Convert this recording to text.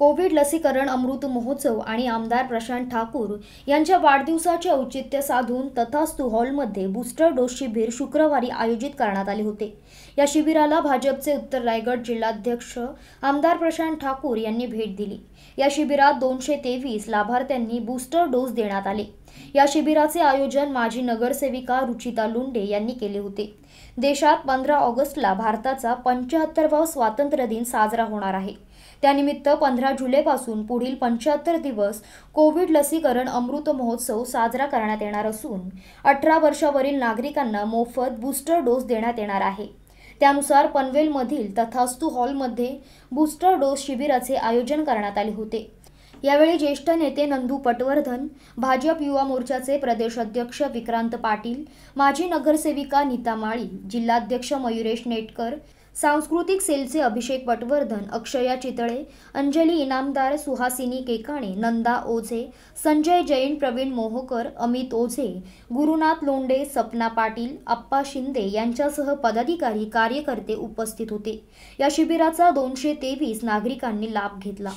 Covid लसीकरण अमृत महोत्सव आणि आमदार प्रशांत ठाकूर यांच्या वाढदिवसाचे औचित्य साधून तथास्तू हॉलमध्ये बूस्टर डोस शिबिर शुक्रवारी आयोजित करण्यात आले होते या शिबिराला भाजपचे उत्तर रायगड जिल्हाध्यक्ष आमदार प्रशांत ठाकूर यांनी भेट दिली या शिबिरात दोनशे तेवीस लाभार्थ्यांनी बूस्टर डोस देण्यात आले या शिबिराचे आयोजन माजी नगरसेविका रुचिता लुंडे यांनी केले होते देशात पंधरा ऑगस्टला भारताचा पंच्याहत्तरवा स्वातंत्र्य दिन साजरा होणार आहे त्यानिमित्त पंधरा जुलैपासून पुढील पंच्याहत्तर दिवस कोविड लसीकरण अमृत महोत्सव साजरा करण्यात येणार असून अठरा वर्षावरील नागरिकांना मोफत बूस्टर डोस देण्यात येणार आहे त्यानुसार पनवेलमधील तथास्तू हॉलमध्ये बूस्टर डोस शिबिराचे आयोजन करण्यात आले होते यावेळी ज्येष्ठ नेते नंदू पटवर्धन भाजप युवा मोर्चाचे प्रदेश अध्यक्ष विक्रांत पाटील माजी नगरसेविका नीता माळी जिल्हाध्यक्ष मयुरेश नेटकर सांस्कृतिक सेलचे अभिषेक पटवर्धन अक्षया चितळे अंजली इनामदार सुहासिनी केकाणे नंदा ओझे संजय जैन प्रवीण मोहकर अमित ओझे गुरुनाथ लोंडे सपना पाटील आप्पा शिंदे यांच्यासह पदाधिकारी कार्यकर्ते उपस्थित होते या शिबिराचा दोनशे तेवीस नागरिकांनी लाभ घेतला